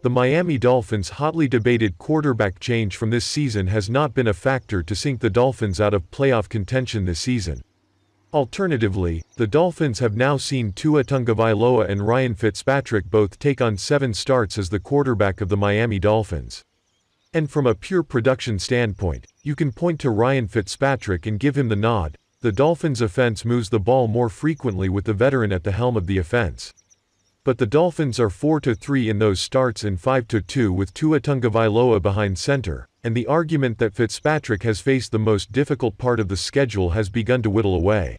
The Miami Dolphins' hotly debated quarterback change from this season has not been a factor to sink the Dolphins out of playoff contention this season. Alternatively, the Dolphins have now seen Tua Tungavailoa and Ryan Fitzpatrick both take on seven starts as the quarterback of the Miami Dolphins. And from a pure production standpoint, you can point to Ryan Fitzpatrick and give him the nod, the Dolphins' offense moves the ball more frequently with the veteran at the helm of the offense but the Dolphins are 4-3 in those starts and 5-2 with Tua Tungavailoa behind center, and the argument that Fitzpatrick has faced the most difficult part of the schedule has begun to whittle away.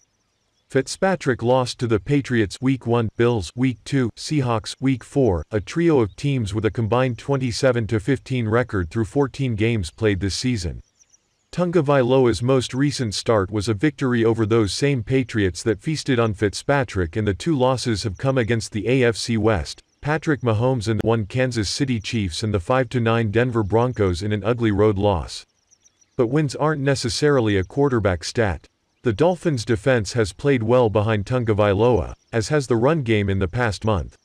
Fitzpatrick lost to the Patriots Week 1, Bills Week 2, Seahawks Week 4, a trio of teams with a combined 27-15 record through 14 games played this season. Tungavailoa's most recent start was a victory over those same Patriots that feasted on Fitzpatrick and the two losses have come against the AFC West, Patrick Mahomes and the 1 Kansas City Chiefs and the 5-9 Denver Broncos in an ugly road loss. But wins aren't necessarily a quarterback stat. The Dolphins' defense has played well behind Tungavailoa, as has the run game in the past month.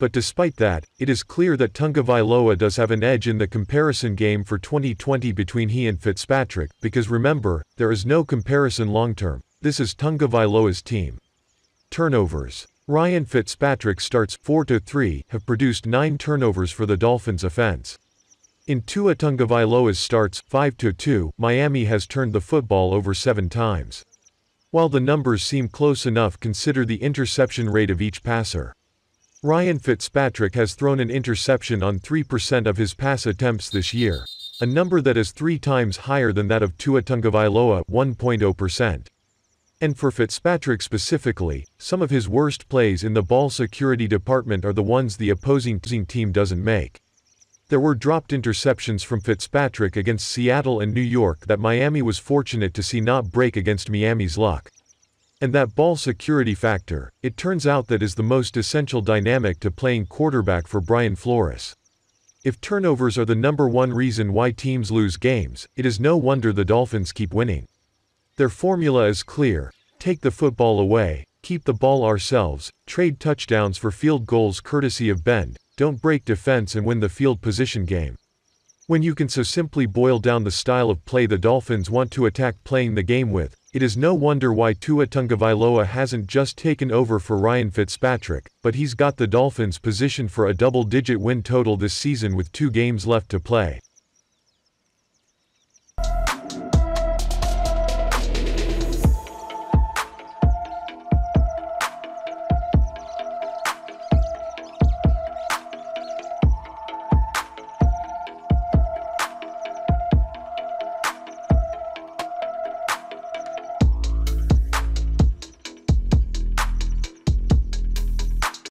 But despite that, it is clear that Tungavailoa does have an edge in the comparison game for 2020 between he and Fitzpatrick, because remember, there is no comparison long term. This is Tungavailoa's team. Turnovers. Ryan Fitzpatrick starts 4-3, have produced 9 turnovers for the Dolphins offense. In Tua Tungavailoa's starts 5-2, Miami has turned the football over 7 times. While the numbers seem close enough consider the interception rate of each passer. Ryan Fitzpatrick has thrown an interception on 3% of his pass attempts this year, a number that is three times higher than that of Tua Tungavailoa, 1.0%. And for Fitzpatrick specifically, some of his worst plays in the ball security department are the ones the opposing team doesn't make. There were dropped interceptions from Fitzpatrick against Seattle and New York that Miami was fortunate to see not break against Miami's luck. And that ball security factor, it turns out that is the most essential dynamic to playing quarterback for Brian Flores. If turnovers are the number one reason why teams lose games, it is no wonder the Dolphins keep winning. Their formula is clear, take the football away, keep the ball ourselves, trade touchdowns for field goals courtesy of bend, don't break defense and win the field position game. When you can so simply boil down the style of play the Dolphins want to attack playing the game with, it is no wonder why Tua Tungavailoa hasn't just taken over for Ryan Fitzpatrick, but he's got the Dolphins positioned for a double-digit win total this season with two games left to play.